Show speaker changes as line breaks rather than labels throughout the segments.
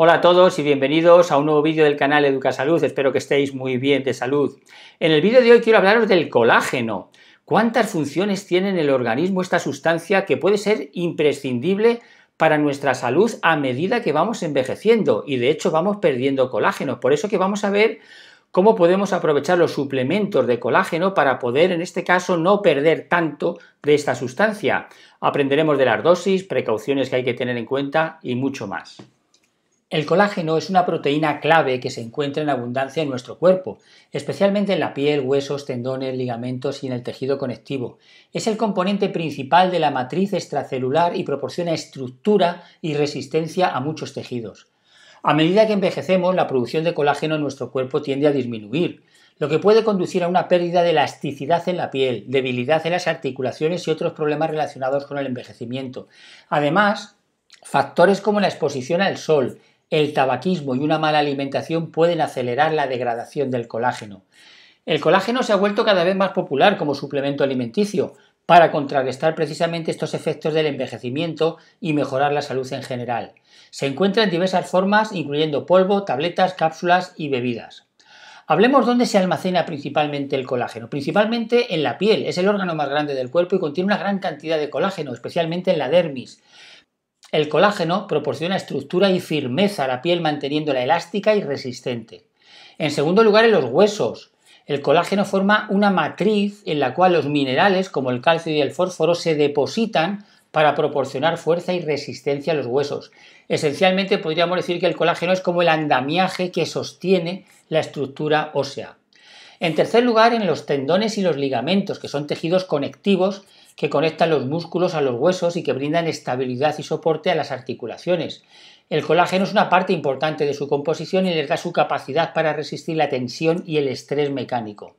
Hola a todos y bienvenidos a un nuevo vídeo del canal Educa Salud. Espero que estéis muy bien de salud. En el vídeo de hoy quiero hablaros del colágeno. ¿Cuántas funciones tiene en el organismo esta sustancia que puede ser imprescindible para nuestra salud a medida que vamos envejeciendo? Y de hecho vamos perdiendo colágeno. Por eso que vamos a ver cómo podemos aprovechar los suplementos de colágeno para poder, en este caso, no perder tanto de esta sustancia. Aprenderemos de las dosis, precauciones que hay que tener en cuenta y mucho más. El colágeno es una proteína clave que se encuentra en abundancia en nuestro cuerpo, especialmente en la piel, huesos, tendones, ligamentos y en el tejido conectivo. Es el componente principal de la matriz extracelular y proporciona estructura y resistencia a muchos tejidos. A medida que envejecemos, la producción de colágeno en nuestro cuerpo tiende a disminuir, lo que puede conducir a una pérdida de elasticidad en la piel, debilidad en las articulaciones y otros problemas relacionados con el envejecimiento. Además, factores como la exposición al sol, el tabaquismo y una mala alimentación pueden acelerar la degradación del colágeno. El colágeno se ha vuelto cada vez más popular como suplemento alimenticio para contrarrestar precisamente estos efectos del envejecimiento y mejorar la salud en general. Se encuentra en diversas formas, incluyendo polvo, tabletas, cápsulas y bebidas. Hablemos dónde se almacena principalmente el colágeno. Principalmente en la piel, es el órgano más grande del cuerpo y contiene una gran cantidad de colágeno, especialmente en la dermis. El colágeno proporciona estructura y firmeza a la piel manteniéndola elástica y resistente. En segundo lugar, en los huesos. El colágeno forma una matriz en la cual los minerales como el calcio y el fósforo se depositan para proporcionar fuerza y resistencia a los huesos. Esencialmente podríamos decir que el colágeno es como el andamiaje que sostiene la estructura ósea. En tercer lugar, en los tendones y los ligamentos, que son tejidos conectivos que conectan los músculos a los huesos y que brindan estabilidad y soporte a las articulaciones. El colágeno es una parte importante de su composición y les da su capacidad para resistir la tensión y el estrés mecánico.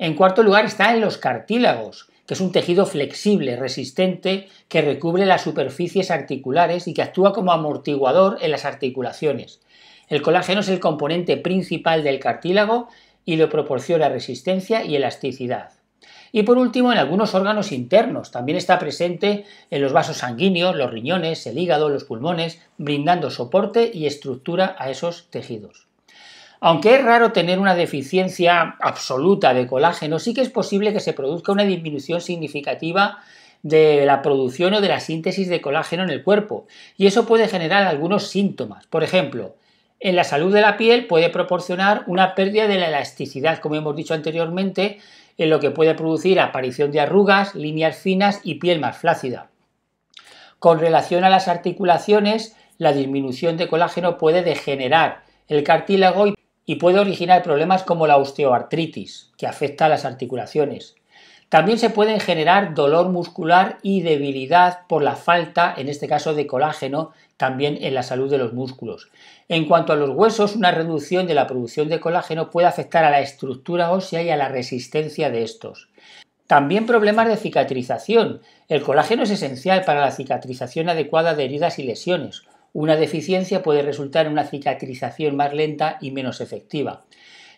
En cuarto lugar están los cartílagos, que es un tejido flexible, resistente, que recubre las superficies articulares y que actúa como amortiguador en las articulaciones. El colágeno es el componente principal del cartílago y le proporciona resistencia y elasticidad. Y por último, en algunos órganos internos. También está presente en los vasos sanguíneos, los riñones, el hígado, los pulmones, brindando soporte y estructura a esos tejidos. Aunque es raro tener una deficiencia absoluta de colágeno, sí que es posible que se produzca una disminución significativa de la producción o de la síntesis de colágeno en el cuerpo, y eso puede generar algunos síntomas. Por ejemplo, en la salud de la piel puede proporcionar una pérdida de la elasticidad, como hemos dicho anteriormente, en lo que puede producir aparición de arrugas, líneas finas y piel más flácida. Con relación a las articulaciones, la disminución de colágeno puede degenerar el cartílago y puede originar problemas como la osteoartritis, que afecta a las articulaciones. También se pueden generar dolor muscular y debilidad por la falta, en este caso, de colágeno, también en la salud de los músculos. En cuanto a los huesos, una reducción de la producción de colágeno puede afectar a la estructura ósea y a la resistencia de estos. También problemas de cicatrización. El colágeno es esencial para la cicatrización adecuada de heridas y lesiones. Una deficiencia puede resultar en una cicatrización más lenta y menos efectiva.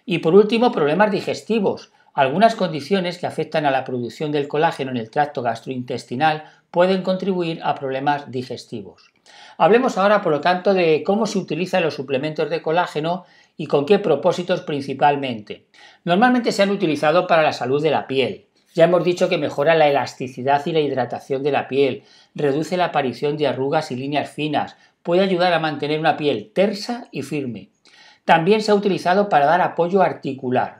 Y por último, problemas digestivos. Algunas condiciones que afectan a la producción del colágeno en el tracto gastrointestinal pueden contribuir a problemas digestivos. Hablemos ahora, por lo tanto, de cómo se utilizan los suplementos de colágeno y con qué propósitos principalmente. Normalmente se han utilizado para la salud de la piel. Ya hemos dicho que mejora la elasticidad y la hidratación de la piel, reduce la aparición de arrugas y líneas finas, puede ayudar a mantener una piel tersa y firme. También se ha utilizado para dar apoyo articular.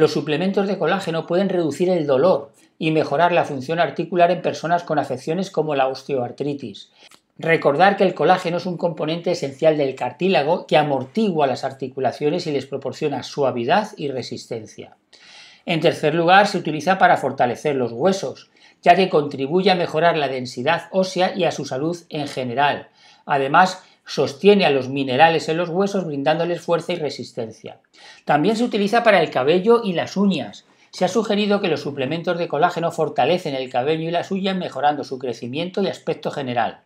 Los suplementos de colágeno pueden reducir el dolor y mejorar la función articular en personas con afecciones como la osteoartritis. Recordar que el colágeno es un componente esencial del cartílago que amortigua las articulaciones y les proporciona suavidad y resistencia. En tercer lugar, se utiliza para fortalecer los huesos, ya que contribuye a mejorar la densidad ósea y a su salud en general. Además, Sostiene a los minerales en los huesos brindándoles fuerza y resistencia. También se utiliza para el cabello y las uñas. Se ha sugerido que los suplementos de colágeno fortalecen el cabello y las uñas mejorando su crecimiento y aspecto general.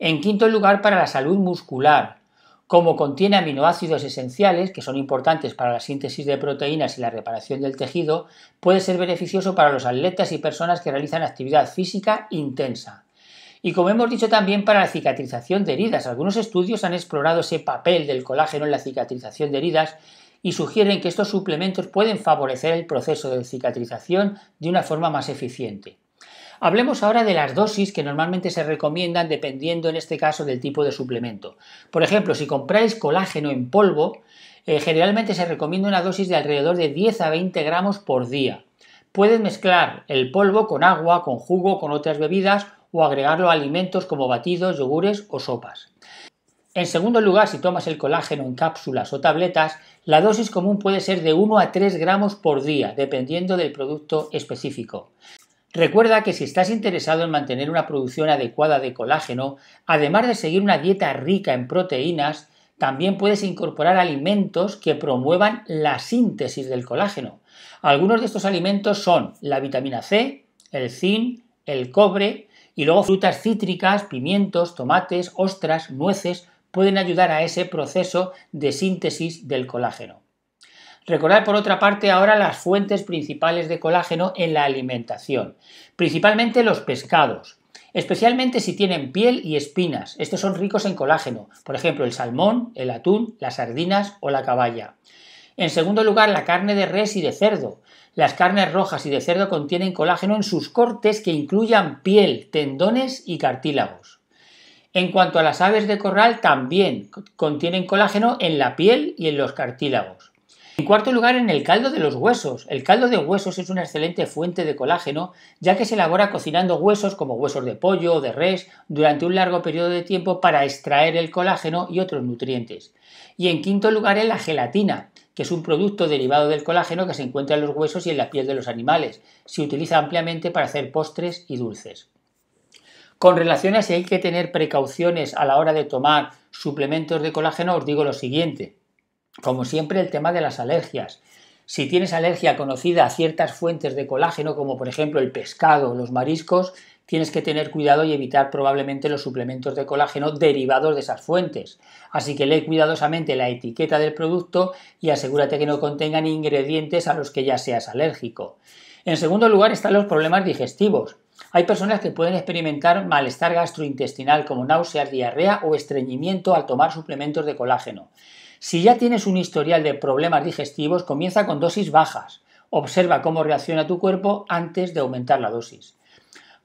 En quinto lugar, para la salud muscular. Como contiene aminoácidos esenciales, que son importantes para la síntesis de proteínas y la reparación del tejido, puede ser beneficioso para los atletas y personas que realizan actividad física intensa y como hemos dicho también para la cicatrización de heridas. Algunos estudios han explorado ese papel del colágeno en la cicatrización de heridas y sugieren que estos suplementos pueden favorecer el proceso de cicatrización de una forma más eficiente. Hablemos ahora de las dosis que normalmente se recomiendan dependiendo en este caso del tipo de suplemento. Por ejemplo, si compráis colágeno en polvo, eh, generalmente se recomienda una dosis de alrededor de 10 a 20 gramos por día. Puedes mezclar el polvo con agua, con jugo, con otras bebidas o agregarlo a alimentos como batidos, yogures o sopas. En segundo lugar, si tomas el colágeno en cápsulas o tabletas, la dosis común puede ser de 1 a 3 gramos por día, dependiendo del producto específico. Recuerda que si estás interesado en mantener una producción adecuada de colágeno, además de seguir una dieta rica en proteínas, también puedes incorporar alimentos que promuevan la síntesis del colágeno. Algunos de estos alimentos son la vitamina C, el zinc, el cobre, y luego frutas cítricas, pimientos, tomates, ostras, nueces pueden ayudar a ese proceso de síntesis del colágeno. Recordar por otra parte ahora las fuentes principales de colágeno en la alimentación, principalmente los pescados, especialmente si tienen piel y espinas. Estos son ricos en colágeno, por ejemplo el salmón, el atún, las sardinas o la caballa. En segundo lugar, la carne de res y de cerdo. Las carnes rojas y de cerdo contienen colágeno en sus cortes que incluyan piel, tendones y cartílagos. En cuanto a las aves de corral, también contienen colágeno en la piel y en los cartílagos. En cuarto lugar, en el caldo de los huesos. El caldo de huesos es una excelente fuente de colágeno, ya que se elabora cocinando huesos como huesos de pollo o de res durante un largo periodo de tiempo para extraer el colágeno y otros nutrientes. Y en quinto lugar, en la gelatina, que es un producto derivado del colágeno que se encuentra en los huesos y en la piel de los animales. Se utiliza ampliamente para hacer postres y dulces. Con relación a si hay que tener precauciones a la hora de tomar suplementos de colágeno, os digo lo siguiente. Como siempre, el tema de las alergias. Si tienes alergia conocida a ciertas fuentes de colágeno, como por ejemplo el pescado o los mariscos, tienes que tener cuidado y evitar probablemente los suplementos de colágeno derivados de esas fuentes. Así que lee cuidadosamente la etiqueta del producto y asegúrate que no contengan ingredientes a los que ya seas alérgico. En segundo lugar están los problemas digestivos. Hay personas que pueden experimentar malestar gastrointestinal como náuseas, diarrea o estreñimiento al tomar suplementos de colágeno. Si ya tienes un historial de problemas digestivos, comienza con dosis bajas. Observa cómo reacciona tu cuerpo antes de aumentar la dosis.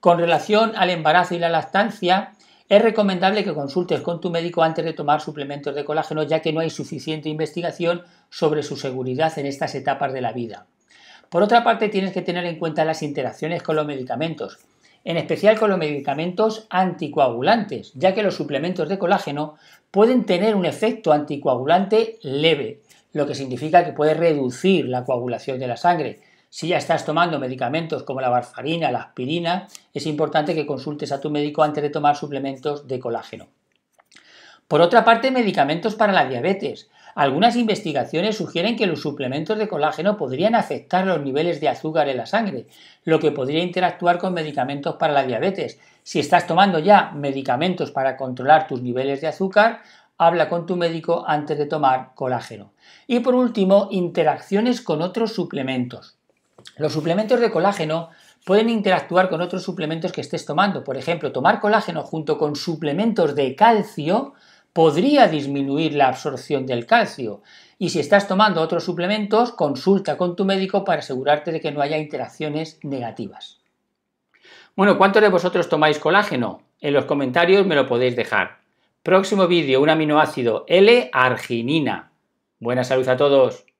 Con relación al embarazo y la lactancia, es recomendable que consultes con tu médico antes de tomar suplementos de colágeno, ya que no hay suficiente investigación sobre su seguridad en estas etapas de la vida. Por otra parte, tienes que tener en cuenta las interacciones con los medicamentos en especial con los medicamentos anticoagulantes, ya que los suplementos de colágeno pueden tener un efecto anticoagulante leve, lo que significa que puede reducir la coagulación de la sangre. Si ya estás tomando medicamentos como la barfarina, la aspirina, es importante que consultes a tu médico antes de tomar suplementos de colágeno. Por otra parte, medicamentos para la diabetes. Algunas investigaciones sugieren que los suplementos de colágeno podrían afectar los niveles de azúcar en la sangre, lo que podría interactuar con medicamentos para la diabetes. Si estás tomando ya medicamentos para controlar tus niveles de azúcar, habla con tu médico antes de tomar colágeno. Y por último, interacciones con otros suplementos. Los suplementos de colágeno pueden interactuar con otros suplementos que estés tomando. Por ejemplo, tomar colágeno junto con suplementos de calcio podría disminuir la absorción del calcio. Y si estás tomando otros suplementos, consulta con tu médico para asegurarte de que no haya interacciones negativas. Bueno, ¿cuántos de vosotros tomáis colágeno? En los comentarios me lo podéis dejar. Próximo vídeo, un aminoácido L-arginina. Buena salud a todos.